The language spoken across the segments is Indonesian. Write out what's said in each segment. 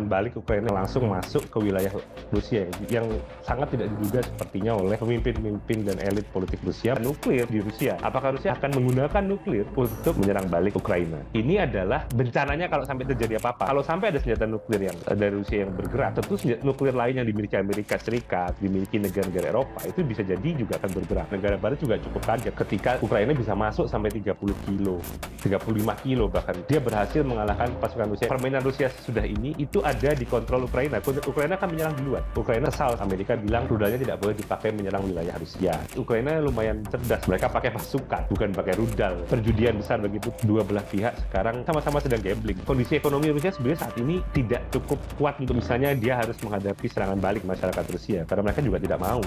serangan balik Ukraina langsung masuk ke wilayah Rusia yang sangat tidak diduga sepertinya oleh pemimpin-pemimpin dan elit politik Rusia nuklir di Rusia. Apakah Rusia akan menggunakan nuklir untuk menyerang balik Ukraina? Ini adalah bencananya kalau sampai terjadi apa-apa. Kalau sampai ada senjata nuklir yang eh, dari Rusia yang bergerak, tentu senjata nuklir lain yang dimiliki Amerika Serikat, dimiliki negara-negara Eropa itu bisa jadi juga akan bergerak. Negara Barat juga cukup kaget ketika Ukraina bisa masuk sampai 30 kilo, 35 kilo bahkan. Dia berhasil mengalahkan pasukan Rusia. Permainan Rusia sudah ini itu ada di kontrol Ukraina. Ukraina kan menyerang duluan. Ukraina salah Amerika bilang rudalnya tidak boleh dipakai menyerang wilayah Rusia. Ukraina lumayan cerdas. Mereka pakai pasukan, bukan pakai rudal. Perjudian besar begitu dua belah pihak sekarang sama-sama sedang gambling. Kondisi ekonomi Rusia sebenarnya saat ini tidak cukup kuat untuk gitu. misalnya dia harus menghadapi serangan balik masyarakat Rusia karena mereka juga tidak mau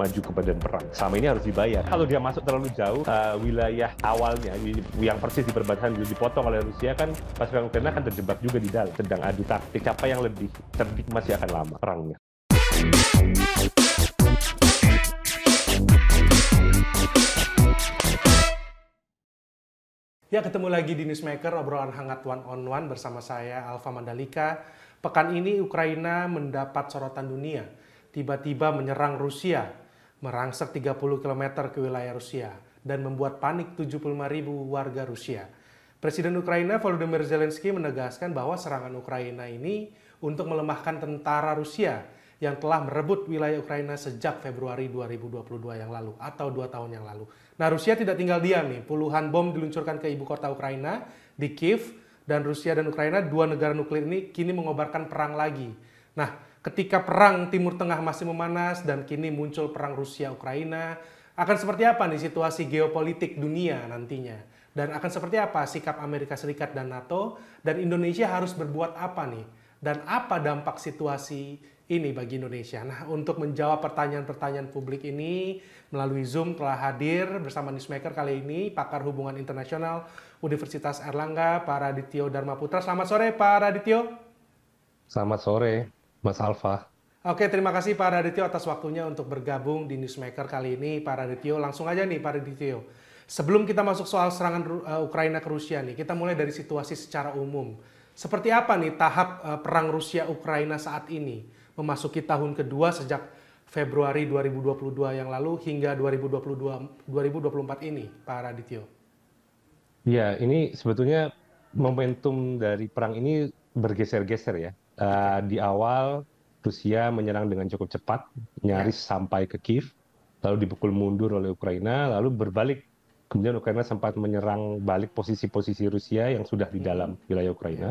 maju ke badan perang. Selama ini harus dibayar. Kalau dia masuk terlalu jauh uh, wilayah awalnya yang persis di perbatasan dipotong oleh Rusia kan pasukan Ukraina akan terjebak juga di dalam sedang adu taktik siapa yang lebih cerdik masih akan lama perangnya. Ya, ketemu lagi di Newsmaker, obrolan hangat one on one bersama saya Alfa Mandalika. Pekan ini Ukraina mendapat sorotan dunia. Tiba-tiba menyerang Rusia, merangsek 30 km ke wilayah Rusia, dan membuat panik 75 ribu warga Rusia. Presiden Ukraina Volodymyr Zelensky menegaskan bahwa serangan Ukraina ini untuk melemahkan tentara Rusia yang telah merebut wilayah Ukraina sejak Februari 2022 yang lalu atau dua tahun yang lalu. Nah Rusia tidak tinggal diam nih, puluhan bom diluncurkan ke ibu kota Ukraina di Kiev dan Rusia dan Ukraina dua negara nuklir ini kini mengobarkan perang lagi. Nah ketika perang Timur Tengah masih memanas dan kini muncul perang Rusia-Ukraina, akan seperti apa nih situasi geopolitik dunia nantinya? Dan akan seperti apa sikap Amerika Serikat dan NATO? Dan Indonesia harus berbuat apa nih? Dan apa dampak situasi ini bagi Indonesia? Nah, untuk menjawab pertanyaan-pertanyaan publik ini melalui Zoom telah hadir bersama Newsmaker kali ini pakar hubungan internasional Universitas Erlangga, Pak Radityo Dharma Putra. Selamat sore, Pak Radityo. Selamat sore, Mas Alfa. Oke, terima kasih Pak Radityo atas waktunya untuk bergabung di Newsmaker kali ini. Pak Radityo, langsung aja nih Pak Radityo. Sebelum kita masuk soal serangan uh, Ukraina ke Rusia nih, kita mulai dari situasi secara umum. Seperti apa nih tahap uh, perang Rusia Ukraina saat ini memasuki tahun kedua sejak Februari 2022 yang lalu hingga 2022 2024 ini, Pak Radityo? Ya, ini sebetulnya momentum dari perang ini bergeser-geser ya. Uh, di awal Rusia menyerang dengan cukup cepat, nyaris ya. sampai ke Kiev, lalu dipukul mundur oleh Ukraina, lalu berbalik Kemudian Ukraina sempat menyerang balik posisi-posisi Rusia yang sudah di hmm. dalam wilayah Ukraina. Ya.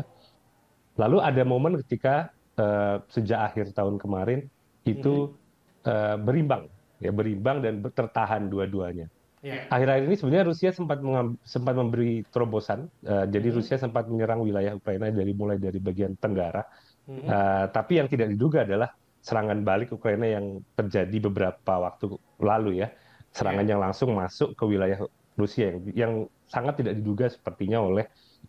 Lalu ada momen ketika uh, sejak akhir tahun kemarin itu uh, berimbang, ya berimbang dan tertahan dua-duanya. Ya. Akhir-akhir ini sebenarnya Rusia sempat sempat memberi terobosan. Uh, jadi hmm. Rusia sempat menyerang wilayah Ukraina dari mulai dari bagian tenggara. Uh, tapi yang tidak diduga adalah serangan balik Ukraina yang terjadi beberapa waktu lalu ya serangan ya. yang langsung masuk ke wilayah Rusia yang, yang sangat tidak diduga sepertinya oleh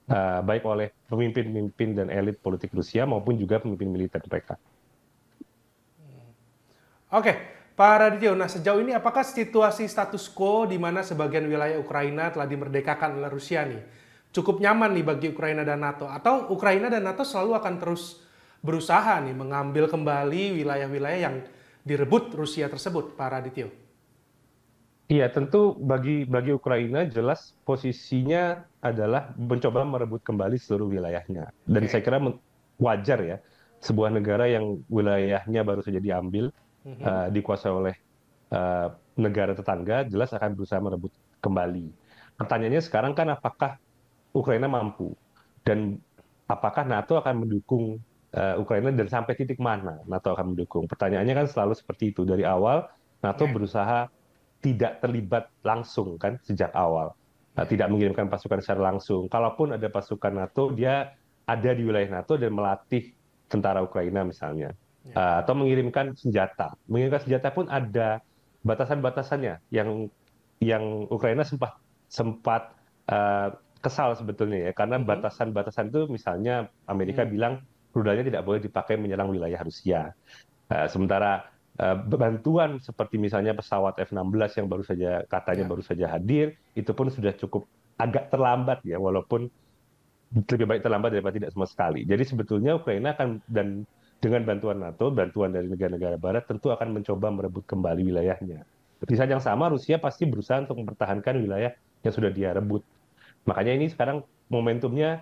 uh, baik oleh pemimpin-pemimpin dan elit politik Rusia maupun juga pemimpin militer mereka. Hmm. Oke, okay. Pak Radityo, nah sejauh ini apakah situasi status quo di mana sebagian wilayah Ukraina telah dimerdekakan oleh Rusia nih cukup nyaman nih bagi Ukraina dan NATO atau Ukraina dan NATO selalu akan terus berusaha nih mengambil kembali wilayah-wilayah yang direbut Rusia tersebut, Pak Radityo? Iya, tentu bagi bagi Ukraina jelas posisinya adalah mencoba merebut kembali seluruh wilayahnya. Dan saya kira wajar ya, sebuah negara yang wilayahnya baru saja diambil, mm uh, dikuasai oleh uh, negara tetangga, jelas akan berusaha merebut kembali. Pertanyaannya sekarang kan apakah Ukraina mampu? Dan apakah NATO akan mendukung uh, Ukraina dan sampai titik mana NATO akan mendukung? Pertanyaannya kan selalu seperti itu. Dari awal NATO yeah. berusaha tidak terlibat langsung kan sejak awal. Nah, iya. tidak mengirimkan pasukan secara langsung. Kalaupun ada pasukan NATO, dia ada di wilayah NATO dan melatih tentara Ukraina misalnya. Uh, atau mengirimkan senjata. Mengirimkan senjata pun ada batasan-batasannya yang yang Ukraina sempat sempat uh, kesal sebetulnya ya karena mm-hmm. batasan-batasan itu misalnya Amerika hmm. bilang rudalnya tidak boleh dipakai menyerang wilayah Rusia. Uh, sementara Eh, bantuan seperti misalnya pesawat F-16 yang baru saja katanya ya. baru saja hadir itu pun sudah cukup agak terlambat ya walaupun lebih baik terlambat daripada tidak sama sekali. Jadi sebetulnya Ukraina akan dan dengan bantuan NATO, bantuan dari negara-negara Barat tentu akan mencoba merebut kembali wilayahnya. Di saat yang sama Rusia pasti berusaha untuk mempertahankan wilayah yang sudah dia rebut. Makanya ini sekarang momentumnya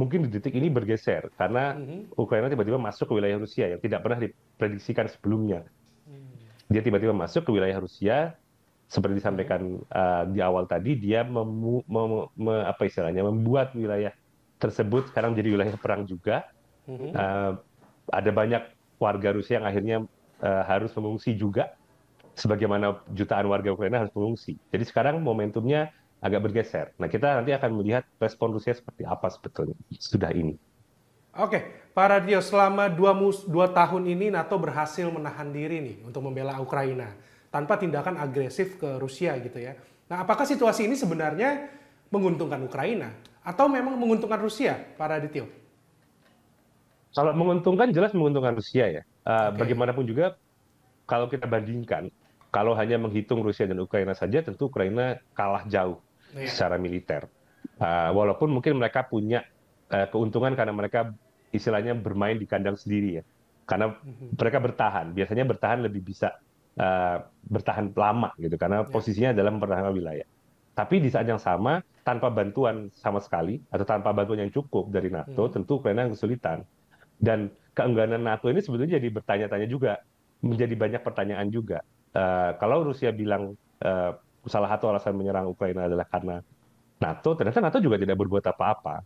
mungkin di detik ini bergeser karena mhm. Ukraina tiba-tiba masuk ke wilayah Rusia yang tidak pernah diprediksikan sebelumnya dia tiba-tiba masuk ke wilayah Rusia seperti disampaikan hmm. uh, di awal tadi dia memu, mem, me, apa istilahnya membuat wilayah tersebut sekarang jadi wilayah perang juga hmm. uh, ada banyak warga Rusia yang akhirnya uh, harus mengungsi juga sebagaimana jutaan warga Ukraina harus mengungsi jadi sekarang momentumnya agak bergeser nah kita nanti akan melihat respon Rusia seperti apa sebetulnya sudah ini Oke, Pak Radio, selama dua, mus, dua tahun ini NATO berhasil menahan diri nih untuk membela Ukraina tanpa tindakan agresif ke Rusia gitu ya. Nah, apakah situasi ini sebenarnya menguntungkan Ukraina atau memang menguntungkan Rusia, Pak Radityo? Kalau menguntungkan jelas menguntungkan Rusia ya. Eh, okay. Bagaimanapun juga kalau kita bandingkan, kalau hanya menghitung Rusia dan Ukraina saja, tentu Ukraina kalah jauh yeah. secara militer. Eh, walaupun mungkin mereka punya eh, keuntungan karena mereka istilahnya bermain di kandang sendiri ya karena mhm. mereka bertahan biasanya bertahan lebih bisa uh, bertahan lama gitu karena ya. posisinya dalam pertahanan wilayah tapi di saat yang sama tanpa bantuan sama sekali atau tanpa bantuan yang cukup dari NATO hmm. tentu Ukraina kesulitan dan keengganan NATO ini sebetulnya jadi bertanya-tanya juga menjadi banyak pertanyaan juga uh, kalau Rusia bilang uh, salah satu alasan menyerang Ukraina adalah karena NATO ternyata NATO juga tidak berbuat apa-apa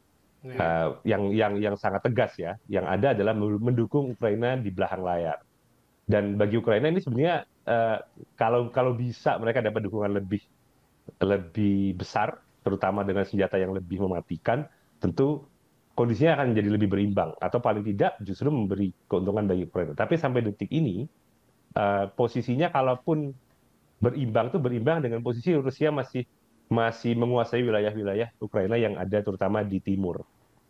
uh, yang yang yang sangat tegas ya. Yang ada adalah mendukung Ukraina di belakang layar. Dan bagi Ukraina ini sebenarnya uh, kalau kalau bisa mereka dapat dukungan lebih lebih besar, terutama dengan senjata yang lebih mematikan, tentu kondisinya akan menjadi lebih berimbang atau paling tidak justru memberi keuntungan bagi Ukraina. Tapi sampai detik ini uh, posisinya kalaupun berimbang itu berimbang dengan posisi Rusia masih masih menguasai wilayah-wilayah Ukraina yang ada terutama di timur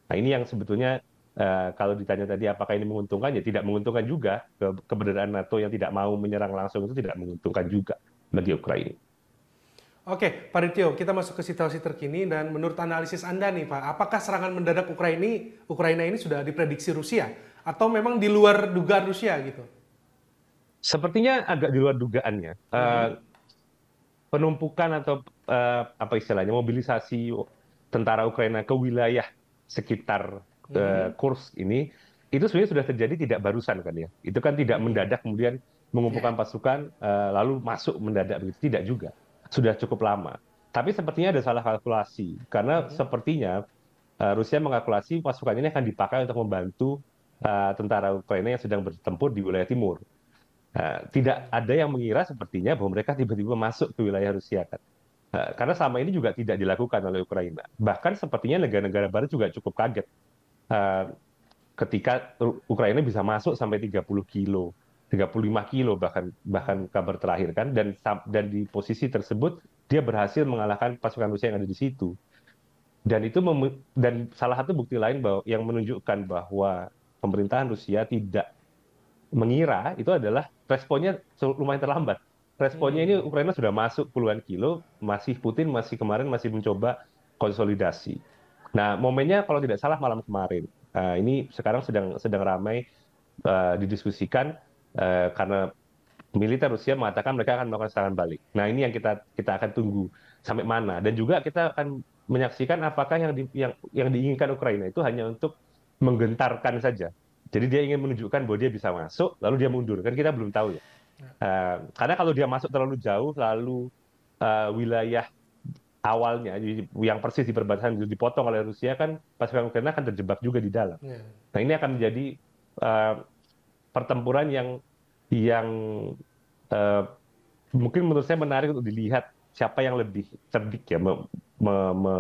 nah ini yang sebetulnya eh, kalau ditanya tadi apakah ini menguntungkan ya tidak menguntungkan juga keberadaan nato yang tidak mau menyerang langsung itu tidak menguntungkan juga bagi ukraina Oke, Pak Ritio, kita masuk ke situasi terkini dan menurut analisis Anda nih Pak, apakah serangan mendadak Ukraina ini, Ukraina ini sudah diprediksi Rusia atau memang di luar dugaan Rusia gitu? Sepertinya agak di luar dugaannya. Eh, hmm. Uh, penumpukan atau uh, apa istilahnya mobilisasi tentara Ukraina ke wilayah sekitar uh, kurs ini itu sebenarnya sudah terjadi tidak barusan kan ya itu kan tidak hmm. mendadak kemudian mengumpulkan ya. pasukan uh, lalu masuk mendadak tidak juga sudah cukup lama tapi sepertinya ada salah kalkulasi karena hmm. sepertinya uh, Rusia mengkalkulasi pasukan ini akan dipakai untuk membantu uh, tentara Ukraina yang sedang bertempur di wilayah timur. Uh, tidak ada yang mengira sepertinya bahwa mereka tiba-tiba masuk ke wilayah Rusia kan. Eh, karena selama ini juga tidak dilakukan oleh Ukraina. Bahkan sepertinya negara-negara barat juga cukup kaget eh, ketika Ukraina bisa masuk sampai 30 kilo, 35 kilo bahkan bahkan kabar terakhir kan dan dan di posisi tersebut dia berhasil mengalahkan pasukan Rusia yang ada di situ. Dan itu dan salah satu bukti lain bahwa yang menunjukkan bahwa pemerintahan Rusia tidak mengira itu adalah responnya lumayan terlambat responnya hmm. ini Ukraina sudah masuk puluhan kilo, masih Putin masih kemarin masih mencoba konsolidasi. Nah, momennya kalau tidak salah malam kemarin. Uh, ini sekarang sedang sedang ramai uh, didiskusikan uh, karena militer Rusia mengatakan mereka akan melakukan serangan balik. Nah, ini yang kita kita akan tunggu sampai mana dan juga kita akan menyaksikan apakah yang di, yang yang diinginkan Ukraina itu hanya untuk menggentarkan saja. Jadi dia ingin menunjukkan bahwa dia bisa masuk lalu dia mundur. Kan kita belum tahu ya Uh, karena kalau dia masuk terlalu jauh, lalu uh, wilayah awalnya yang persis di perbatasan itu dipotong oleh Rusia kan pasukan Ukraina akan terjebak juga di dalam. Yeah. Nah ini akan menjadi uh, pertempuran yang yang uh, mungkin menurut saya menarik untuk dilihat siapa yang lebih cerdik ya me, me, me,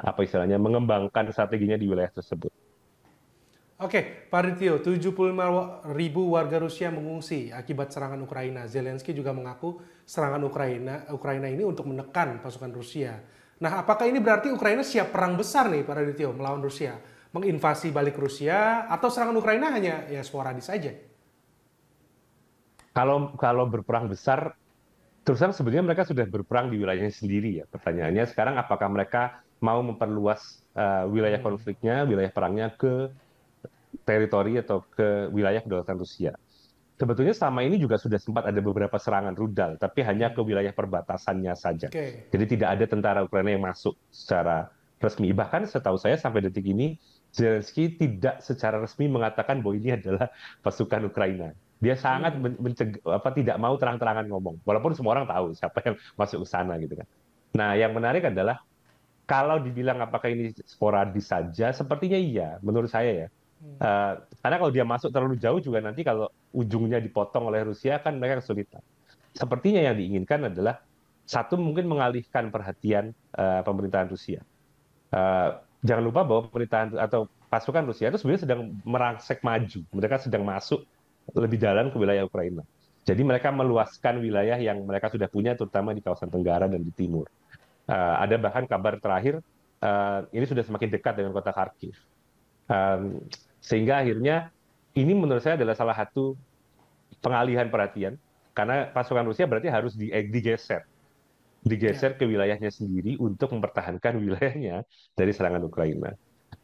apa istilahnya mengembangkan strateginya di wilayah tersebut. Oke, Pak Ritio, 75 ribu warga Rusia mengungsi akibat serangan Ukraina. Zelensky juga mengaku serangan Ukraina Ukraina ini untuk menekan pasukan Rusia. Nah, apakah ini berarti Ukraina siap perang besar nih, Pak Ritio, melawan Rusia? Menginvasi balik Rusia atau serangan Ukraina hanya ya sporadis saja? Kalau kalau berperang besar, terus terang sebenarnya mereka sudah berperang di wilayahnya sendiri ya. Pertanyaannya sekarang apakah mereka mau memperluas uh, wilayah hmm. konfliknya, wilayah perangnya ke teritori atau ke wilayah kedaulatan Rusia. Sebetulnya selama ini juga sudah sempat ada beberapa serangan rudal, tapi hanya ke wilayah perbatasannya saja. Okay. Jadi tidak ada tentara Ukraina yang masuk secara resmi. Bahkan setahu saya sampai detik ini Zelensky tidak secara resmi mengatakan bahwa ini adalah pasukan Ukraina. Dia sangat hmm. apa tidak mau terang-terangan ngomong, walaupun semua orang tahu siapa yang masuk ke sana gitu kan. Nah, yang menarik adalah kalau dibilang apakah ini sporadis saja, sepertinya iya, menurut saya ya. Hmm. Eh, karena kalau dia masuk terlalu jauh juga nanti kalau ujungnya dipotong oleh Rusia kan mereka kesulitan. Sepertinya yang diinginkan adalah satu mungkin mengalihkan perhatian uh, pemerintahan Rusia. Uh, jangan lupa bahwa pemerintahan atau pasukan Rusia itu sebenarnya sedang merangsek maju. Mereka sedang masuk lebih dalam ke wilayah Ukraina. Jadi mereka meluaskan wilayah yang mereka sudah punya, terutama di kawasan Tenggara dan di Timur. Uh, ada bahkan kabar terakhir uh, ini sudah semakin dekat dengan kota Kharkiv. Um, sehingga akhirnya ini menurut saya adalah salah satu pengalihan perhatian karena pasukan Rusia berarti harus eh, digeser digeser ya. ke wilayahnya sendiri untuk mempertahankan wilayahnya dari serangan Ukraina.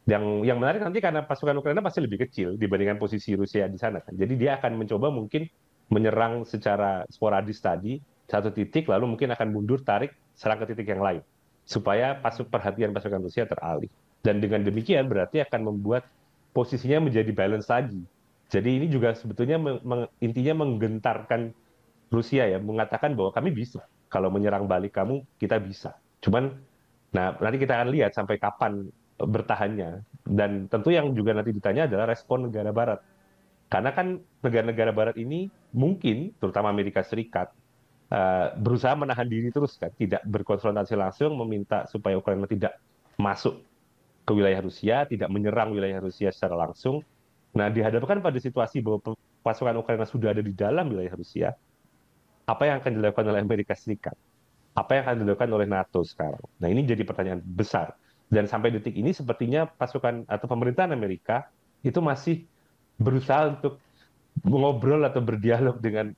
Yang yang menarik nanti karena pasukan Ukraina pasti lebih kecil dibandingkan posisi Rusia di sana. Kan. Jadi dia akan mencoba mungkin menyerang secara sporadis tadi satu titik lalu mungkin akan mundur tarik serang ke titik yang lain supaya pasuk perhatian pasukan Rusia teralih. Dan dengan demikian berarti akan membuat posisinya menjadi balance lagi. Jadi ini juga sebetulnya meng, intinya menggentarkan Rusia ya, mengatakan bahwa kami bisa. Kalau menyerang balik kamu, kita bisa. Cuman, nah nanti kita akan lihat sampai kapan bertahannya. Dan tentu yang juga nanti ditanya adalah respon negara Barat. Karena kan negara-negara Barat ini mungkin, terutama Amerika Serikat, eh, berusaha menahan diri terus kan, tidak berkonfrontasi langsung, meminta supaya Ukraina tidak masuk ke wilayah Rusia, tidak menyerang wilayah Rusia secara langsung. Nah, dihadapkan pada situasi bahwa pasukan Ukraina sudah ada di dalam wilayah Rusia, apa yang akan dilakukan oleh Amerika Serikat? Apa yang akan dilakukan oleh NATO sekarang? Nah, ini jadi pertanyaan besar. Dan sampai detik ini sepertinya pasukan atau pemerintahan Amerika itu masih berusaha untuk mengobrol atau berdialog dengan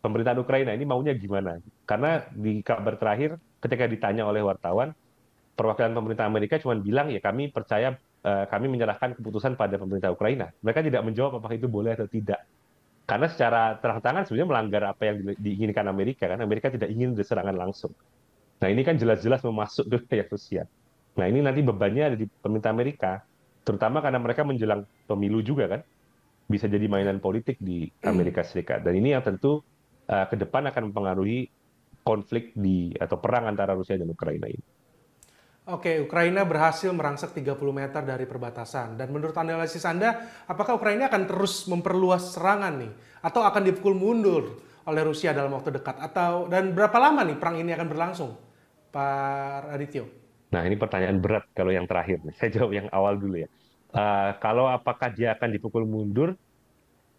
pemerintahan Ukraina ini maunya gimana? Karena di kabar terakhir ketika ditanya oleh wartawan, perwakilan pemerintah Amerika cuma bilang ya kami percaya eh, kami menyerahkan keputusan pada pemerintah Ukraina. Mereka tidak menjawab apakah itu boleh atau tidak. Karena secara terang-terangan sebenarnya melanggar apa yang diinginkan Amerika kan. Amerika tidak ingin diserangan langsung. Nah ini kan jelas-jelas memasuk ke wilayah Rusia. Nah ini nanti bebannya ada di pemerintah Amerika, terutama karena mereka menjelang pemilu juga kan, bisa jadi mainan politik di Amerika Serikat. Dan ini yang tentu uh, ke depan akan mempengaruhi konflik di atau perang antara Rusia dan Ukraina ini. Oke, Ukraina berhasil merangsek 30 meter dari perbatasan. Dan menurut analisis Anda, apakah Ukraina akan terus memperluas serangan nih? Atau akan dipukul mundur oleh Rusia dalam waktu dekat? Atau Dan berapa lama nih perang ini akan berlangsung, Pak Adityo? Nah, ini pertanyaan berat kalau yang terakhir. Saya jawab yang awal dulu ya. Uh, kalau apakah dia akan dipukul mundur,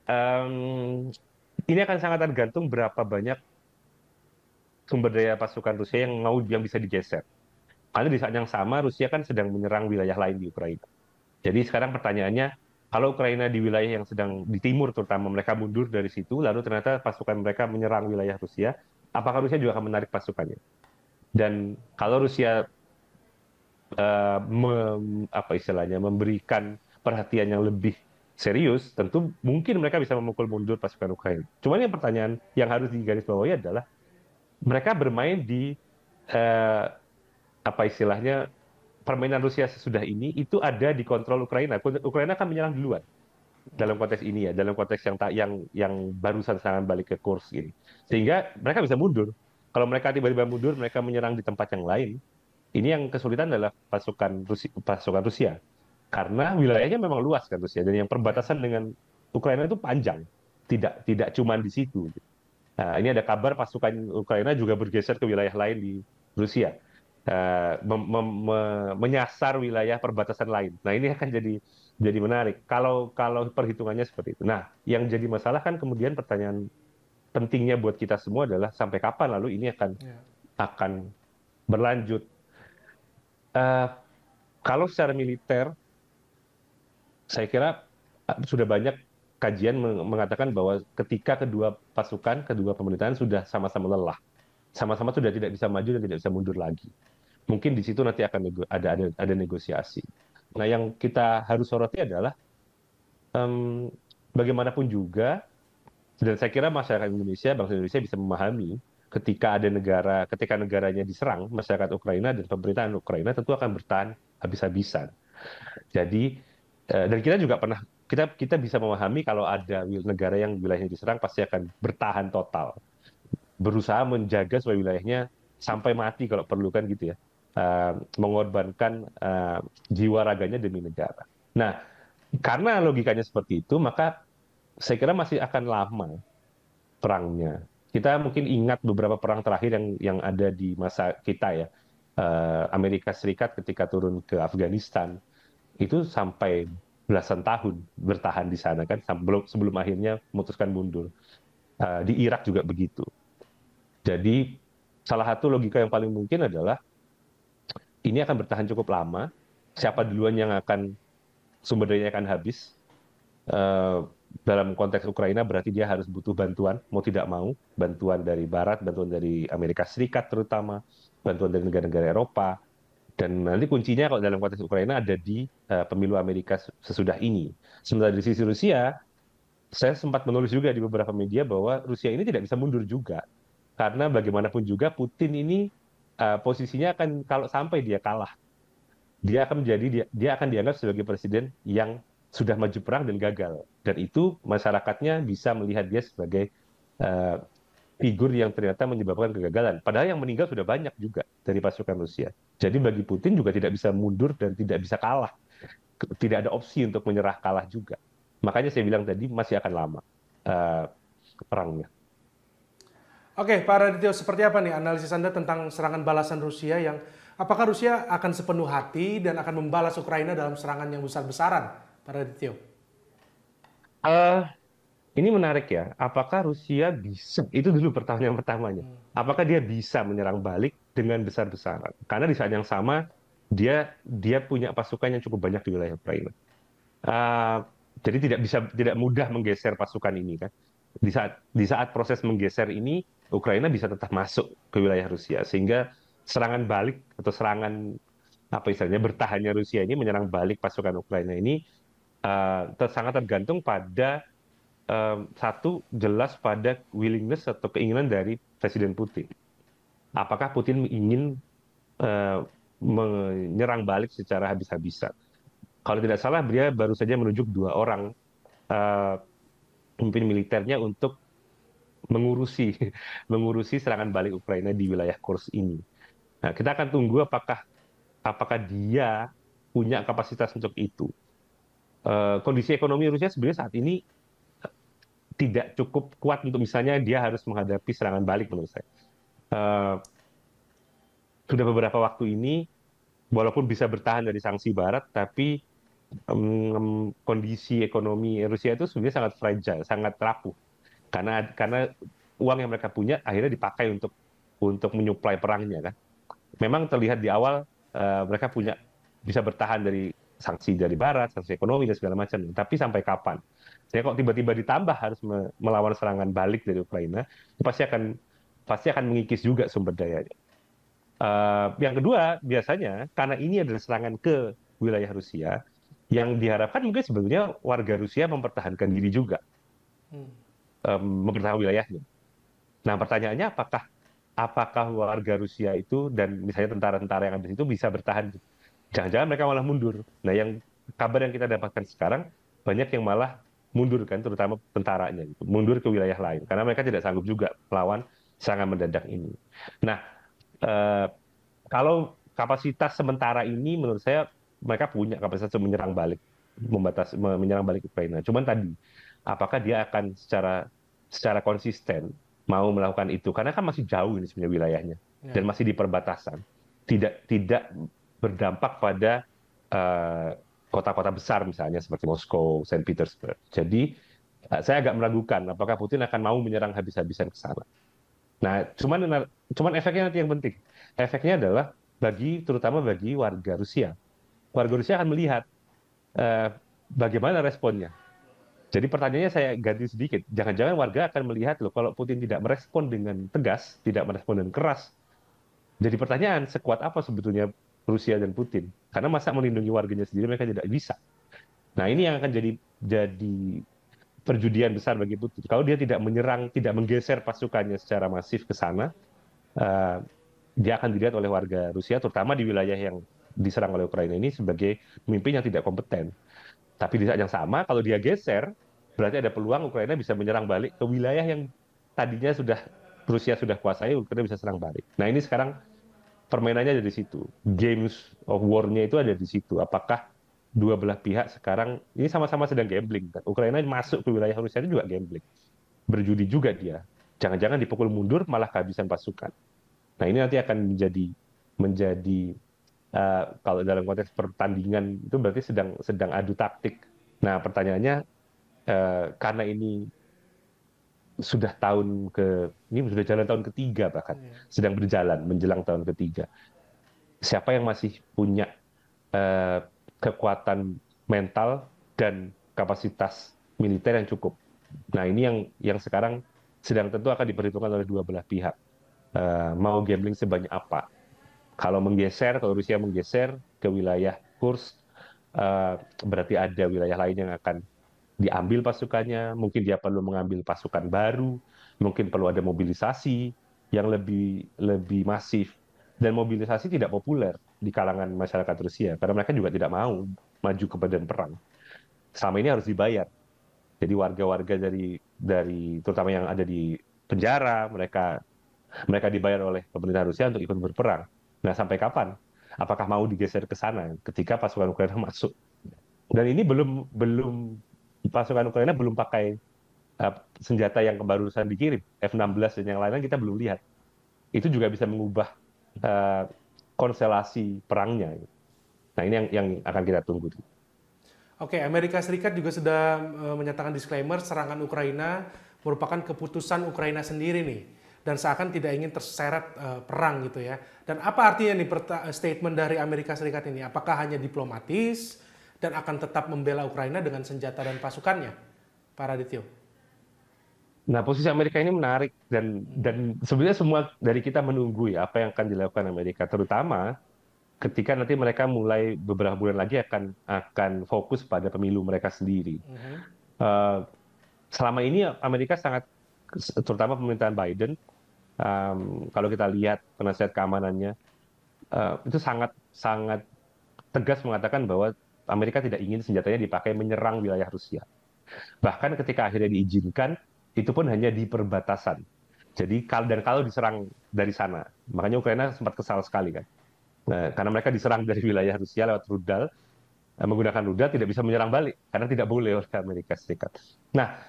um, ini akan sangat tergantung berapa banyak sumber daya pasukan Rusia yang mau yang bisa digeser. Karena di saat yang sama Rusia kan sedang menyerang wilayah lain di Ukraina. Jadi sekarang pertanyaannya, kalau Ukraina di wilayah yang sedang di timur terutama mereka mundur dari situ, lalu ternyata pasukan mereka menyerang wilayah Rusia, apakah Rusia juga akan menarik pasukannya? Dan kalau Rusia uh, mem, apa istilahnya memberikan perhatian yang lebih serius, tentu mungkin mereka bisa memukul mundur pasukan Ukraina. Cuma yang pertanyaan yang harus digarisbawahi adalah mereka bermain di uh, apa istilahnya permainan Rusia sesudah ini itu ada di kontrol Ukraina. Ukraina akan menyerang duluan dalam konteks ini ya, dalam konteks yang tak yang yang barusan serangan balik ke kurs ini. Sehingga mereka bisa mundur. Kalau mereka tiba-tiba mundur, mereka menyerang di tempat yang lain. Ini yang kesulitan adalah pasukan Rusia, pasukan Rusia. Karena wilayahnya memang luas kan Rusia dan yang perbatasan dengan Ukraina itu panjang. Tidak tidak cuma di situ. Nah, ini ada kabar pasukan Ukraina juga bergeser ke wilayah lain di Rusia uh, mem mem menyasar wilayah perbatasan lain. Nah ini akan jadi jadi menarik kalau kalau perhitungannya seperti itu. Nah yang jadi masalah kan kemudian pertanyaan pentingnya buat kita semua adalah sampai kapan lalu ini akan ya. akan berlanjut. Uh, kalau secara militer, saya kira eh, sudah banyak kajian mengatakan bahwa ketika kedua pasukan, kedua pemerintahan sudah sama-sama lelah, sama-sama sudah tidak bisa maju dan tidak bisa mundur lagi mungkin di situ nanti akan ada, ada ada negosiasi. Nah, yang kita harus soroti adalah um, bagaimanapun juga, dan saya kira masyarakat Indonesia, bangsa Indonesia bisa memahami ketika ada negara, ketika negaranya diserang, masyarakat Ukraina dan pemerintahan Ukraina tentu akan bertahan habis-habisan. Jadi, eh, dan kita juga pernah kita kita bisa memahami kalau ada negara yang wilayahnya diserang pasti akan bertahan total, berusaha menjaga supaya wilayahnya sampai mati kalau perlu kan gitu ya uh, mengorbankan uh, jiwa raganya demi negara. Nah, karena logikanya seperti itu, maka saya kira masih akan lama perangnya. Kita mungkin ingat beberapa perang terakhir yang yang ada di masa kita ya. Uh, Amerika Serikat ketika turun ke Afghanistan itu sampai belasan tahun bertahan di sana kan sebelum sebelum akhirnya memutuskan mundur di Irak juga begitu jadi salah satu logika yang paling mungkin adalah ini akan bertahan cukup lama. Siapa duluan yang akan sumber dayanya akan habis. Uh, dalam konteks Ukraina berarti dia harus butuh bantuan, mau tidak mau, bantuan dari Barat, bantuan dari Amerika Serikat terutama, bantuan dari negara-negara Eropa. Dan nanti kuncinya kalau dalam konteks Ukraina ada di uh, pemilu Amerika sesudah ini. Sementara di sisi Rusia, saya sempat menulis juga di beberapa media bahwa Rusia ini tidak bisa mundur juga. Karena bagaimanapun juga Putin ini uh, posisinya akan kalau sampai dia kalah, dia akan menjadi dia, dia akan dianggap sebagai presiden yang sudah maju perang dan gagal. Dan itu masyarakatnya bisa melihat dia sebagai uh, figur yang ternyata menyebabkan kegagalan. Padahal yang meninggal sudah banyak juga dari pasukan Rusia. Jadi bagi Putin juga tidak bisa mundur dan tidak bisa kalah. Tidak ada opsi untuk menyerah kalah juga. Makanya saya bilang tadi masih akan lama uh, perangnya. Oke, Pak Radityo, seperti apa nih analisis Anda tentang serangan balasan Rusia yang apakah Rusia akan sepenuh hati dan akan membalas Ukraina dalam serangan yang besar-besaran, Pak Radityo? Uh, ini menarik ya. Apakah Rusia bisa? Itu dulu pertanyaan pertamanya. Hmm. Apakah dia bisa menyerang balik dengan besar-besaran? Karena di saat yang sama dia dia punya pasukan yang cukup banyak di wilayah Ukraina. Uh, jadi tidak bisa tidak mudah menggeser pasukan ini kan. Di saat di saat proses menggeser ini Ukraina bisa tetap masuk ke wilayah Rusia sehingga serangan balik atau serangan apa istilahnya bertahannya Rusia ini menyerang balik pasukan Ukraina ini uh, sangat tergantung pada um, satu jelas pada willingness atau keinginan dari Presiden Putin. Apakah Putin ingin uh, menyerang balik secara habis-habisan? Kalau tidak salah, dia baru saja menunjuk dua orang uh, pemimpin militernya untuk mengurusi mengurusi serangan balik Ukraina di wilayah kurs ini. Nah, kita akan tunggu apakah apakah dia punya kapasitas untuk itu. Eh, kondisi ekonomi Rusia sebenarnya saat ini eh, tidak cukup kuat untuk misalnya dia harus menghadapi serangan balik menurut saya. Eh, sudah beberapa waktu ini, walaupun bisa bertahan dari sanksi Barat, tapi kondisi ekonomi Rusia itu sebenarnya sangat fragile, sangat rapuh karena karena uang yang mereka punya akhirnya dipakai untuk untuk menyuplai perangnya kan. Memang terlihat di awal uh, mereka punya bisa bertahan dari sanksi dari barat, sanksi ekonomi dan segala macam. Tapi sampai kapan? saya kok tiba-tiba ditambah harus me melawan serangan balik dari Ukraina, pasti akan pasti akan mengikis juga sumber dayanya. Uh, eh, yang kedua biasanya karena ini adalah serangan ke wilayah Rusia, yang diharapkan mungkin sebetulnya warga Rusia mempertahankan diri juga. Hmm um, mempertahankan wilayahnya. Nah pertanyaannya apakah apakah warga Rusia itu dan misalnya tentara-tentara yang ada itu bisa bertahan? Jangan-jangan mereka malah mundur. Nah yang kabar yang kita dapatkan sekarang banyak yang malah mundur kan terutama tentaranya gitu. mundur ke wilayah lain karena mereka tidak sanggup juga melawan serangan mendadak ini. Nah eh, kalau kapasitas sementara ini menurut saya mereka punya kapasitas untuk menyerang balik membatas menyerang balik Ukraina. Cuman tadi apakah dia akan secara secara konsisten mau melakukan itu karena kan masih jauh ini sebenarnya wilayahnya yeah. dan masih di perbatasan tidak tidak berdampak pada kota eh, kota-kota besar misalnya seperti Moskow, Saint Petersburg. Jadi uh, saya agak meragukan apakah Putin akan mau menyerang habis-habisan ke sana. Nah, cuman cuman efeknya nanti yang penting. Efeknya adalah bagi terutama bagi warga Rusia. Warga Rusia akan melihat uh, bagaimana responnya. Jadi pertanyaannya saya ganti sedikit. Jangan-jangan warga akan melihat loh kalau Putin tidak merespon dengan tegas, tidak merespon dengan keras. Jadi pertanyaan sekuat apa sebetulnya Rusia dan Putin? Karena masa melindungi warganya sendiri mereka tidak bisa. Nah ini yang akan jadi jadi perjudian besar bagi Putin. Kalau dia tidak menyerang, tidak menggeser pasukannya secara masif ke sana, uh, dia akan dilihat oleh warga Rusia, terutama di wilayah yang diserang oleh Ukraina ini sebagai pemimpin yang tidak kompeten. Tapi di saat yang sama, kalau dia geser, berarti ada peluang Ukraina bisa menyerang balik ke wilayah yang tadinya sudah Rusia sudah kuasai, Ukraina bisa serang balik. Nah ini sekarang permainannya ada di situ. Games of war-nya itu ada di situ. Apakah dua belah pihak sekarang ini sama-sama sedang gambling. Kan? Ukraina masuk ke wilayah Rusia itu juga gambling. Berjudi juga dia. Jangan-jangan dipukul mundur malah kehabisan pasukan. Nah ini nanti akan menjadi menjadi uh, kalau dalam konteks pertandingan itu berarti sedang sedang adu taktik. Nah pertanyaannya uh, karena ini sudah tahun ke ini sudah jalan tahun ketiga bahkan iya. sedang berjalan menjelang tahun ketiga. Siapa yang masih punya uh, kekuatan mental dan kapasitas militer yang cukup? Nah ini yang yang sekarang sedang tentu akan diperhitungkan oleh dua belah pihak. Uh, mau gambling sebanyak apa? Kalau menggeser, kalau Rusia menggeser ke wilayah Kurs, eh, berarti ada wilayah lain yang akan diambil pasukannya. Mungkin dia perlu mengambil pasukan baru, mungkin perlu ada mobilisasi yang lebih lebih masif. Dan mobilisasi tidak populer di kalangan masyarakat Rusia karena mereka juga tidak mau maju ke badan perang. Selama ini harus dibayar. Jadi warga-warga dari dari terutama yang ada di penjara, mereka mereka dibayar oleh pemerintah Rusia untuk ikut berperang. Nah, sampai kapan? Apakah mau digeser ke sana ketika pasukan Ukraina masuk? Dan ini belum belum pasukan Ukraina belum pakai uh, senjata yang barusan dikirim F-16 dan yang lain-lain kita belum lihat. Itu juga bisa mengubah uh, konstelasi perangnya. Nah, ini yang yang akan kita tunggu. Oke, Amerika Serikat juga sudah eh, menyatakan disclaimer serangan Ukraina merupakan keputusan Ukraina sendiri nih dan seakan tidak ingin terseret uh, perang gitu ya. Dan apa artinya nih eh, statement dari Amerika Serikat ini? Apakah hanya diplomatis dan akan tetap membela Ukraina dengan senjata dan pasukannya? Pak Radityo. Nah, posisi Amerika ini menarik dan dan sebenarnya semua dari kita menunggu ya apa yang akan dilakukan Amerika, terutama ketika nanti mereka mulai beberapa bulan lagi akan akan fokus pada pemilu mereka sendiri. Uh -huh. uh, selama ini Amerika sangat, terutama pemerintahan Biden um, kalau kita lihat penasihat keamanannya uh, itu sangat sangat tegas mengatakan bahwa Amerika tidak ingin senjatanya dipakai menyerang wilayah Rusia. Bahkan ketika akhirnya diizinkan, itu pun hanya di perbatasan. Jadi kalau dan kalau diserang dari sana, makanya Ukraina sempat kesal sekali kan, nah, karena mereka diserang dari wilayah Rusia lewat rudal, eh, menggunakan rudal tidak bisa menyerang balik karena tidak boleh oleh Amerika Serikat. Nah,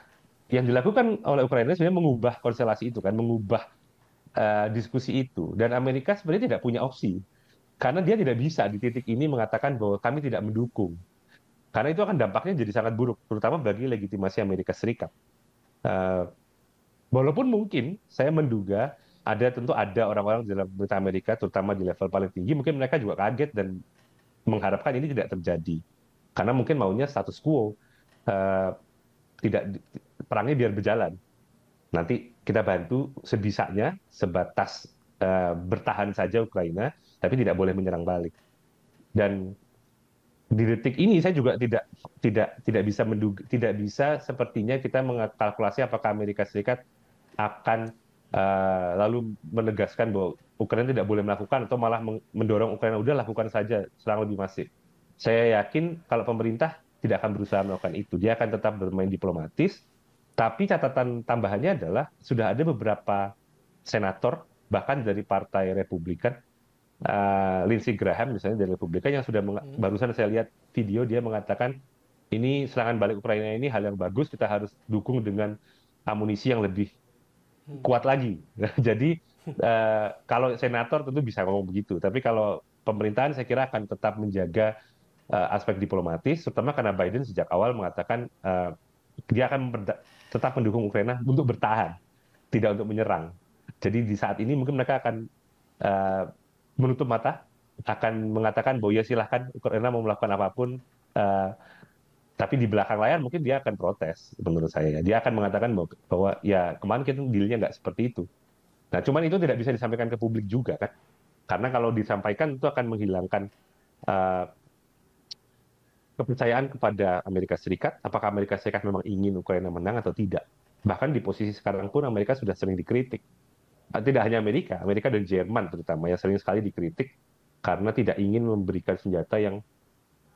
yang dilakukan oleh Ukraina sebenarnya mengubah konstelasi itu kan, mengubah Eh, diskusi itu dan Amerika sebenarnya tidak punya opsi karena dia tidak bisa di titik ini mengatakan bahwa kami tidak mendukung karena itu akan dampaknya jadi sangat buruk terutama bagi legitimasi Amerika Serikat. Uh, walaupun mungkin saya menduga ada tentu ada orang-orang di dalam pemerintah Amerika terutama di level paling tinggi mungkin mereka juga kaget dan mengharapkan ini tidak terjadi karena mungkin maunya status quo uh, tidak perangnya biar berjalan nanti kita bantu sebisanya sebatas uh, bertahan saja Ukraina tapi tidak boleh menyerang balik dan di detik ini saya juga tidak tidak tidak bisa menduga tidak bisa sepertinya kita mengkalkulasi apakah Amerika Serikat akan uh, lalu menegaskan bahwa Ukraina tidak boleh melakukan atau malah mendorong Ukraina udah lakukan saja serang lebih masif. Saya yakin kalau pemerintah tidak akan berusaha melakukan itu, dia akan tetap bermain diplomatis tapi catatan tambahannya adalah sudah ada beberapa senator bahkan dari Partai Republikan uh, Lindsey Graham misalnya dari Republikan yang sudah hmm. barusan saya lihat video dia mengatakan ini serangan balik Ukraina ini hal yang bagus kita harus dukung dengan amunisi yang lebih hmm. kuat lagi. Jadi uh, kalau senator tentu bisa ngomong begitu, tapi kalau pemerintahan saya kira akan tetap menjaga eh, aspek diplomatis, terutama karena Biden sejak awal mengatakan uh, dia akan tetap mendukung Ukraina untuk bertahan, tidak untuk menyerang. Jadi di saat ini mungkin mereka akan uh, menutup mata, akan mengatakan bahwa ya silahkan Ukraina mau melakukan apapun, uh, tapi di belakang layar mungkin dia akan protes menurut saya. Ya. Dia akan mengatakan bahwa, bahwa ya kemarin kita dealnya nggak seperti itu. Nah cuman itu tidak bisa disampaikan ke publik juga kan, karena kalau disampaikan itu akan menghilangkan uh, kepercayaan kepada Amerika Serikat, apakah Amerika Serikat memang ingin Ukraina menang atau tidak. Bahkan di posisi sekarang pun Amerika sudah sering dikritik. Ah, tidak hanya Amerika, Amerika dan Jerman terutama yang sering sekali dikritik karena tidak ingin memberikan senjata yang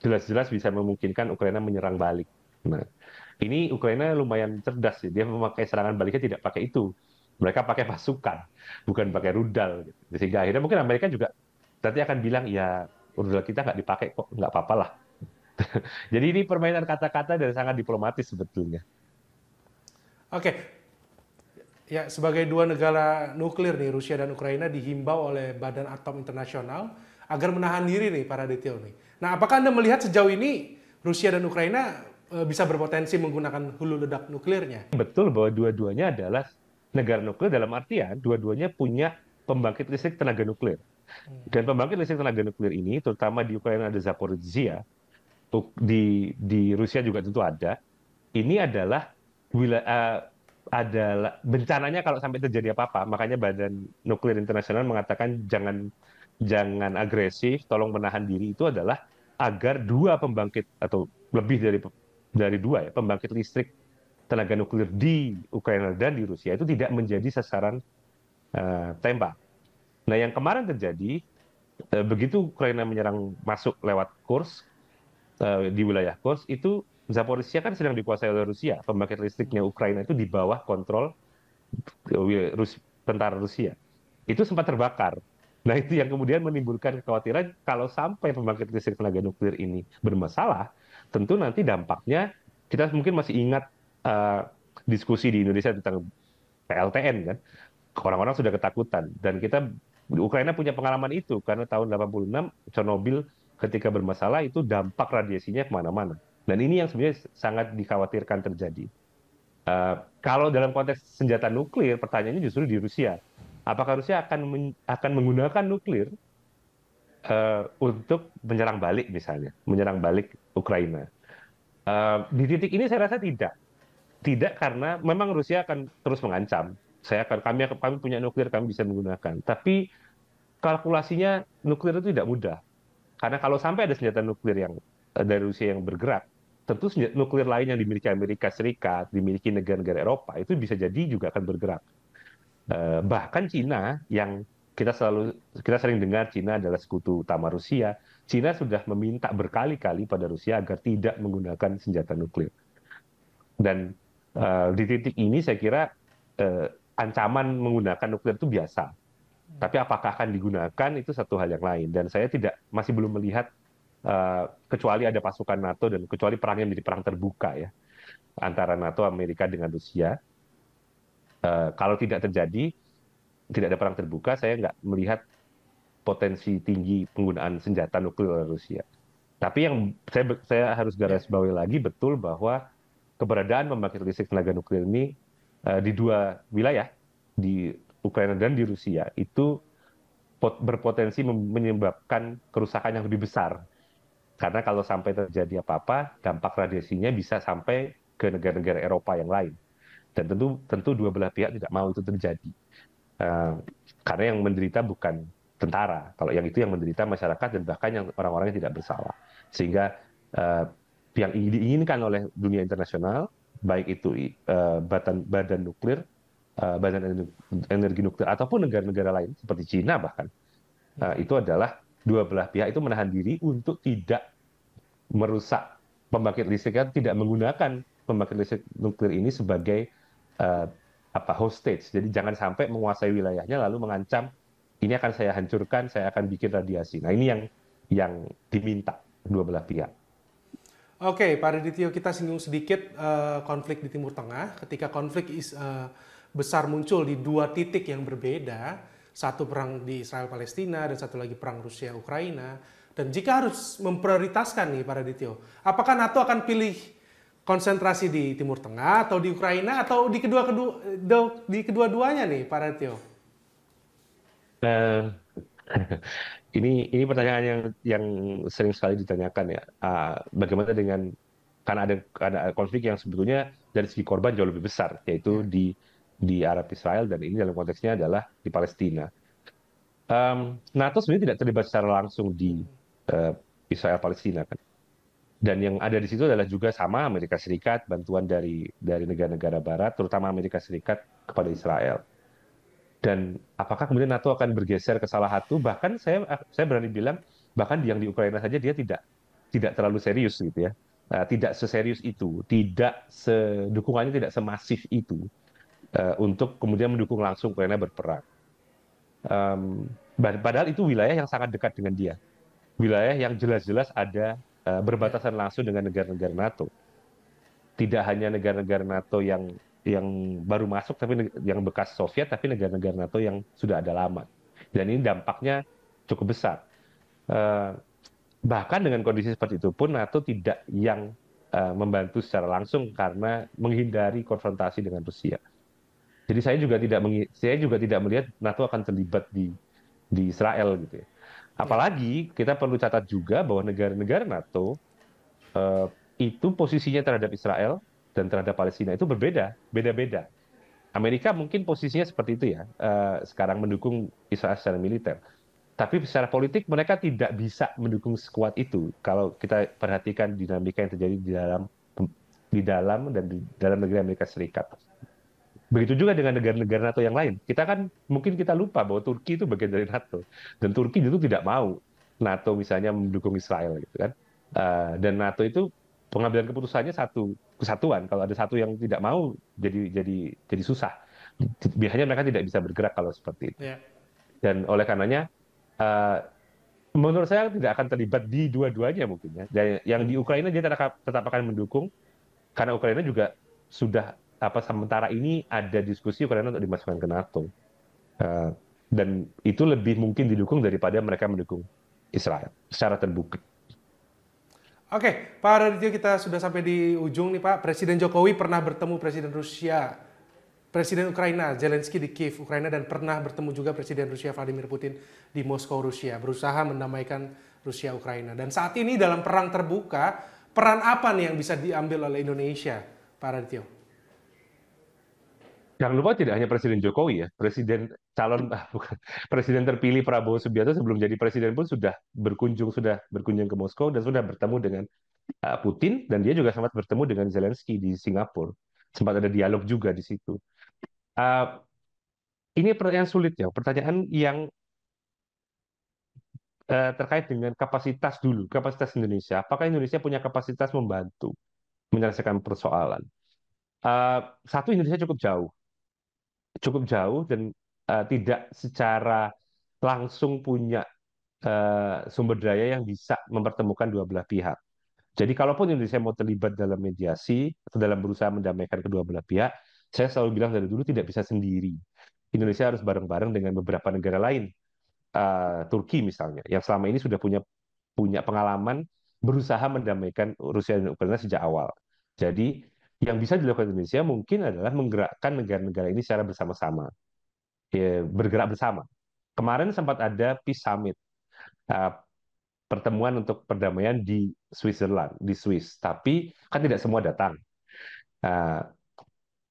jelas-jelas bisa memungkinkan Ukraina menyerang balik. Nah, ini Ukraina lumayan cerdas Dia memakai serangan baliknya tidak pakai itu. Mereka pakai pasukan, bukan pakai rudal. Gitu. Sehingga akhirnya mungkin Amerika juga nanti akan bilang, ya rudal kita nggak dipakai kok, nggak apa-apa lah Jadi ini permainan kata-kata dan sangat diplomatis sebetulnya. Oke. Ya, sebagai dua negara nuklir nih Rusia dan Ukraina dihimbau oleh Badan Atom Internasional agar menahan diri nih para detail nih. Nah, apakah Anda melihat sejauh ini Rusia dan Ukraina eh, bisa berpotensi menggunakan hulu ledak nuklirnya? Betul bahwa dua-duanya adalah negara nuklir dalam artian dua-duanya punya pembangkit listrik tenaga nuklir. Hmm. Dan pembangkit listrik tenaga nuklir ini, terutama di Ukraina ada Zaporizhia, di di Rusia juga tentu ada. Ini adalah uh, eh, adalah bencananya kalau sampai terjadi apa-apa, makanya Badan Nuklir Internasional mengatakan jangan jangan agresif, tolong menahan diri itu adalah agar dua pembangkit atau lebih dari dari dua ya pembangkit listrik tenaga nuklir di Ukraina dan di Rusia itu tidak menjadi sasaran uh, tembak. Nah, yang kemarin terjadi eh, begitu Ukraina menyerang masuk lewat Kursk, Eh, di wilayah Kos itu Zaporizhia kan sedang dikuasai oleh Rusia. Pembangkit listriknya Ukraina itu di bawah kontrol eh, tentara Rusia. Itu sempat terbakar. Nah itu yang kemudian menimbulkan kekhawatiran kalau sampai pembangkit listrik tenaga nuklir ini bermasalah, tentu nanti dampaknya kita mungkin masih ingat uh, diskusi di Indonesia tentang PLTN kan. Orang-orang sudah ketakutan dan kita Ukraina punya pengalaman itu karena tahun 86 Chernobyl ketika bermasalah itu dampak radiasinya kemana-mana. Dan ini yang sebenarnya sangat dikhawatirkan terjadi. Uh, kalau dalam konteks senjata nuklir, pertanyaannya justru di Rusia. Apakah Rusia akan men akan menggunakan nuklir uh, untuk menyerang balik misalnya, menyerang balik Ukraina? Uh, di titik ini saya rasa tidak. Tidak karena memang Rusia akan terus mengancam. Saya akan kami kami punya nuklir, kami bisa menggunakan. Tapi kalkulasinya nuklir itu tidak mudah karena kalau sampai ada senjata nuklir yang eh, dari Rusia yang bergerak, tentu senjata nuklir lain yang dimiliki Amerika Serikat, dimiliki negara-negara Eropa itu bisa jadi juga akan bergerak. Eh, bahkan Cina yang kita selalu kita sering dengar Cina adalah sekutu utama Rusia. Cina sudah meminta berkali-kali pada Rusia agar tidak menggunakan senjata nuklir. Dan eh, di titik ini saya kira ancaman menggunakan nuklir itu biasa. Tapi apakah akan digunakan itu satu hal yang lain. Dan saya tidak masih belum melihat uh, kecuali ada pasukan NATO dan kecuali perangnya menjadi perang terbuka ya antara NATO Amerika dengan Rusia. Uh, kalau tidak terjadi tidak ada perang terbuka, saya nggak melihat potensi tinggi penggunaan senjata nuklir oleh Rusia. Tapi yang saya, saya harus garis ya. bawahi lagi betul bahwa keberadaan pembangkit listrik tenaga nuklir ini uh, di dua wilayah di Ukraina dan di Rusia itu berpotensi menyebabkan kerusakan yang lebih besar. Karena kalau sampai terjadi apa-apa, dampak radiasinya bisa sampai ke negara-negara Eropa yang lain. Dan tentu tentu dua belah pihak tidak mau itu terjadi. Uh, karena yang menderita bukan tentara, kalau yang itu yang menderita masyarakat dan bahkan yang orang-orang yang tidak bersalah. Sehingga uh, yang diinginkan oleh dunia internasional, baik itu uh, badan, badan nuklir Eh, badan energi nuklir ataupun negara-negara lain seperti Cina bahkan eh, hmm. itu adalah dua belah pihak itu menahan diri untuk tidak merusak pembangkit listrik atau tidak menggunakan pembangkit listrik nuklir ini sebagai eh, apa hostage. Jadi jangan sampai menguasai wilayahnya lalu mengancam ini akan saya hancurkan, saya akan bikin radiasi. Nah, ini yang yang diminta dua belah pihak. Oke, Pak Redityo, kita singgung sedikit uh, konflik di Timur Tengah. Ketika konflik is, uh, besar muncul di dua titik yang berbeda, satu perang di Israel Palestina dan satu lagi perang Rusia Ukraina. Dan jika harus memprioritaskan nih para Dityo, apakah NATO akan pilih konsentrasi di Timur Tengah atau di Ukraina atau di kedua kedua di kedua-duanya nih para Dityo? Uh, eh, ini ini pertanyaan yang yang sering sekali ditanyakan ya. Uh, bagaimana dengan karena ada ada konflik yang sebetulnya dari segi korban jauh lebih besar yaitu ya. di di Arab Israel dan ini dalam konteksnya adalah di Palestina. Um, NATO sebenarnya tidak terlibat secara langsung di uh, Israel Palestina kan. Dan yang ada di situ adalah juga sama Amerika Serikat, bantuan dari dari negara-negara Barat, terutama Amerika Serikat kepada Israel. Dan apakah kemudian NATO akan bergeser ke salah satu? Bahkan saya saya berani bilang bahkan yang di Ukraina saja dia tidak tidak terlalu serius gitu ya. Nah, tidak seserius itu, tidak sedukungannya tidak semasif itu. Eh, untuk kemudian mendukung langsung Ukraina berperang. Um, padahal itu wilayah yang sangat dekat dengan dia, wilayah yang jelas-jelas ada uh, berbatasan langsung dengan negara-negara NATO. Tidak hanya negara-negara NATO yang yang baru masuk tapi yang bekas Soviet tapi negara-negara NATO yang sudah ada lama. Dan ini dampaknya cukup besar. Uh, bahkan dengan kondisi seperti itu pun NATO tidak yang uh, membantu secara langsung karena menghindari konfrontasi dengan Rusia. Jadi saya juga tidak saya juga tidak melihat NATO akan terlibat di di Israel gitu ya. Apalagi kita perlu catat juga bahwa negara-negara NATO eh, itu posisinya terhadap Israel dan terhadap Palestina itu berbeda, beda-beda. Amerika mungkin posisinya seperti itu ya, eh, sekarang mendukung Israel secara militer. Tapi secara politik mereka tidak bisa mendukung sekuat itu kalau kita perhatikan dinamika yang terjadi di dalam di dalam dan di dalam negeri Amerika Serikat. Begitu juga dengan negara-negara NATO yang lain. Kita kan mungkin kita lupa bahwa Turki itu bagian dari NATO dan Turki itu tidak mau NATO misalnya mendukung Israel gitu kan. Uh, dan NATO itu pengambilan keputusannya satu kesatuan. Kalau ada satu yang tidak mau jadi jadi jadi susah. Biasanya mereka tidak bisa bergerak kalau seperti itu. Yeah. Dan oleh karenanya uh, menurut saya tidak akan terlibat di dua-duanya mungkin ya. Dan yang di Ukraina dia tetap, tetap akan mendukung karena Ukraina juga sudah apa sementara ini ada diskusi Ukraina untuk dimasukkan ke NATO. Uh, dan itu lebih mungkin didukung daripada mereka mendukung Israel secara terbuka. Oke, Pak Radityo kita sudah sampai di ujung nih Pak. Presiden Jokowi pernah bertemu Presiden Rusia, Presiden Ukraina Zelensky di Kiev, Ukraina dan pernah bertemu juga Presiden Rusia Vladimir Putin di Moskow, Rusia, berusaha mendamaikan Rusia Ukraina. Dan saat ini dalam perang terbuka, peran apa nih yang bisa diambil oleh Indonesia, Pak Radityo? Jangan lupa tidak hanya Presiden Jokowi ya, Presiden calon ah, bukan Presiden terpilih Prabowo Subianto sebelum jadi Presiden pun sudah berkunjung sudah berkunjung ke Moskow dan sudah bertemu dengan ah, Putin dan dia juga sempat bertemu dengan Zelensky di Singapura sempat ada dialog juga di situ. Ah, ini pertanyaan sulit ya, pertanyaan yang eh, terkait dengan kapasitas dulu, kapasitas Indonesia. Apakah Indonesia punya kapasitas membantu menyelesaikan persoalan? Uh, satu Indonesia cukup jauh cukup jauh dan uh, tidak secara langsung punya uh, sumber daya yang bisa mempertemukan dua belah pihak. Jadi kalaupun Indonesia mau terlibat dalam mediasi atau dalam berusaha mendamaikan kedua belah pihak, saya selalu bilang dari dulu tidak bisa sendiri. Indonesia harus bareng-bareng dengan beberapa negara lain, uh, Turki misalnya, yang selama ini sudah punya punya pengalaman berusaha mendamaikan Rusia dan Ukraina sejak awal. Jadi yang bisa dilakukan Indonesia mungkin adalah menggerakkan negara-negara ini secara bersama-sama, ya, bergerak bersama. Kemarin sempat ada peace summit, eh, pertemuan untuk perdamaian di Switzerland, di Swiss. Tapi kan tidak semua datang. Eh,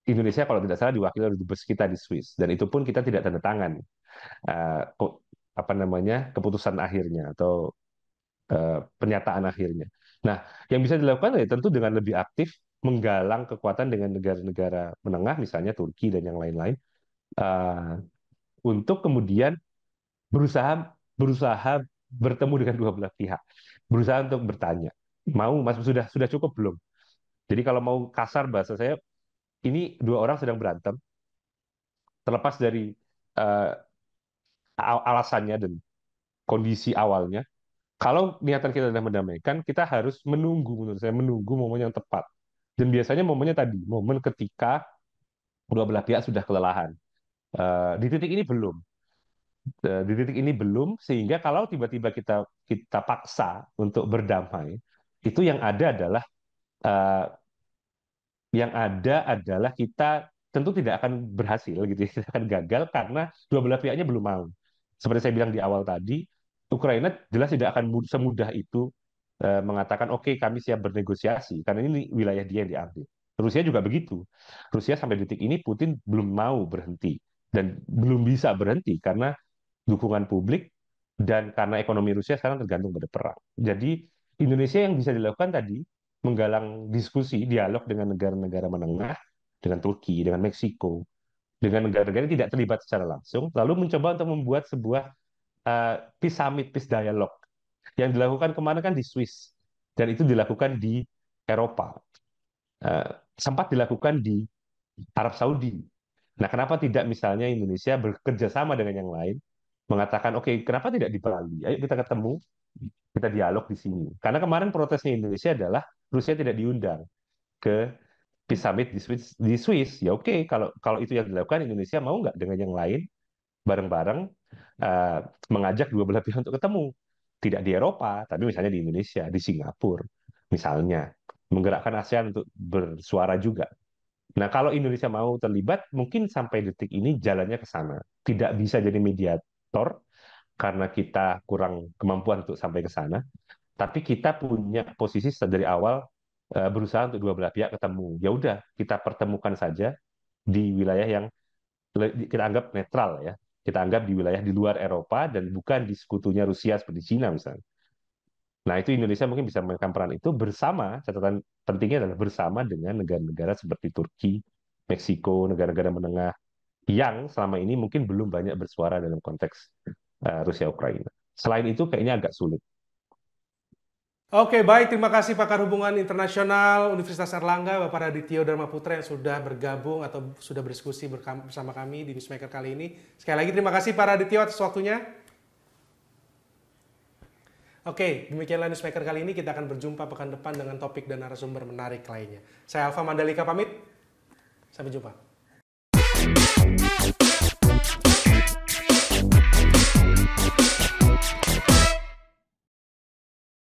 Indonesia kalau tidak salah diwakili oleh dubes kita di Swiss, dan itu pun kita tidak tanda tangan eh, apa namanya keputusan akhirnya atau pernyataan akhirnya. Nah, yang bisa dilakukan ya tentu dengan lebih aktif menggalang kekuatan dengan negara-negara menengah, misalnya Turki dan yang lain-lain, uh, untuk kemudian berusaha berusaha bertemu dengan dua belah pihak, berusaha untuk bertanya, mau mas sudah sudah cukup belum? Jadi kalau mau kasar bahasa saya, ini dua orang sedang berantem, terlepas dari uh, alasannya dan kondisi awalnya. Kalau niatan kita sudah mendamaikan, kita harus menunggu menurut saya menunggu momen yang tepat dan biasanya momennya tadi, momen ketika kedua belah pihak sudah kelelahan. Eh, di titik ini belum. Eh, di titik ini belum, sehingga kalau tiba-tiba kita kita paksa untuk berdamai, itu yang ada adalah eh, yang ada adalah kita tentu tidak akan berhasil gitu, ya, tidak akan gagal karena dua belah pihaknya belum mau. Seperti saya bilang di awal tadi, Ukraina jelas tidak akan semudah itu Eh, mengatakan oke okay, kami siap bernegosiasi karena ini wilayah dia yang diambil. Rusia juga begitu. Rusia sampai detik ini Putin belum mau berhenti dan belum bisa berhenti karena dukungan publik dan karena ekonomi Rusia sekarang tergantung pada perang. Jadi Indonesia yang bisa dilakukan tadi menggalang diskusi, dialog dengan negara-negara menengah, dengan Turki, dengan Meksiko, dengan negara-negara yang tidak terlibat secara langsung, lalu mencoba untuk membuat sebuah uh, peace summit, peace dialog yang dilakukan kemana kan di Swiss dan itu dilakukan di Eropa. Eh, sempat dilakukan di Arab Saudi. Nah, kenapa tidak misalnya Indonesia bekerja sama dengan yang lain mengatakan, oke, okay, kenapa tidak di Bali? Ayo kita ketemu, kita dialog di sini. Karena kemarin protesnya Indonesia adalah Rusia tidak diundang ke Peace di Swiss. Di Swiss ya oke, okay, kalau kalau itu yang dilakukan Indonesia mau nggak dengan yang lain bareng-bareng uh, mengajak dua belah pihak untuk ketemu tidak di Eropa, tapi misalnya di Indonesia, di Singapura, misalnya menggerakkan ASEAN untuk bersuara juga. Nah, kalau Indonesia mau terlibat, mungkin sampai detik ini jalannya ke sana. Tidak bisa jadi mediator karena kita kurang kemampuan untuk sampai ke sana. Tapi kita punya posisi dari awal eh, berusaha untuk dua belah pihak ketemu. Ya udah, kita pertemukan saja di wilayah yang kita anggap netral ya, kita anggap di wilayah di luar Eropa dan bukan di sekutunya Rusia seperti Cina misalnya. Nah, itu Indonesia mungkin bisa memainkan peran itu bersama, catatan pentingnya adalah bersama dengan negara-negara seperti Turki, Meksiko, negara-negara menengah yang selama ini mungkin belum banyak bersuara dalam konteks eh, Rusia Ukraina. Selain itu kayaknya agak sulit. Oke, baik. Terima kasih pakar hubungan internasional Universitas Erlangga, Bapak Radityo Dharma Putra yang sudah bergabung atau sudah berdiskusi bersama kami di Newsmaker kali ini. Sekali lagi terima kasih Pak Radityo atas waktunya. Oke, demikianlah Newsmaker kali ini. Kita akan berjumpa pekan depan dengan topik dan narasumber menarik lainnya. Saya Alfa Mandalika pamit. Sampai jumpa.